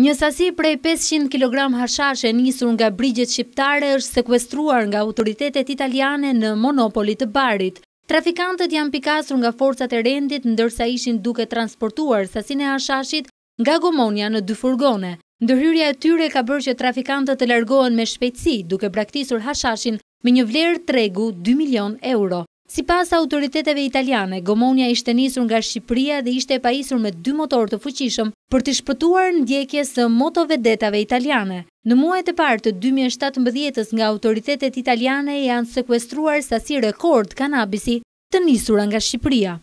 Një sasi prej 500 kg hashashe njësur nga brigjet shqiptare është sekwestruar nga autoritetet italiane në monopoli të barit. Trafikantët janë pikasur nga forcat e rendit, ndërsa ishin duke transportuar sasin e hashashit nga gomonja në dy furgone. Ndërhyrja e tyre ka bërë që trafikantët të largohen me shpejtësi duke praktisur hashashin me një vlerë tregu 2 milion euro. Si pas autoriteteve italiane, gomonja ishte nisur nga Shqipëria dhe ishte e paisur me dy motor të fuqishëm për të shpëtuar në djekje së detave italiane. Në muajt e partë të 2017 nga autoritetet italiane janë sekwestruar sasi rekord kanabisi të nisura nga Shqipëria.